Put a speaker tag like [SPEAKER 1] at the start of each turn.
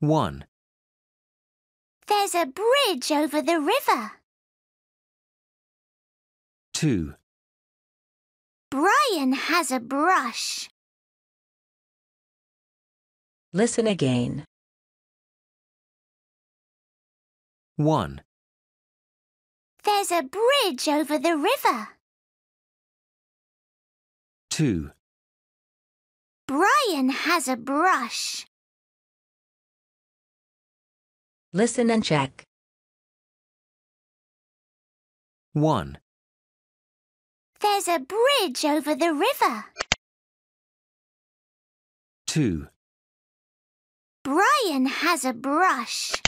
[SPEAKER 1] 1. There's a bridge over the river. 2. Brian has a brush. Listen again. 1. There's a bridge over the river. 2. Brian has a brush. Listen and check. 1. There's a bridge over the river. 2. Brian has a brush.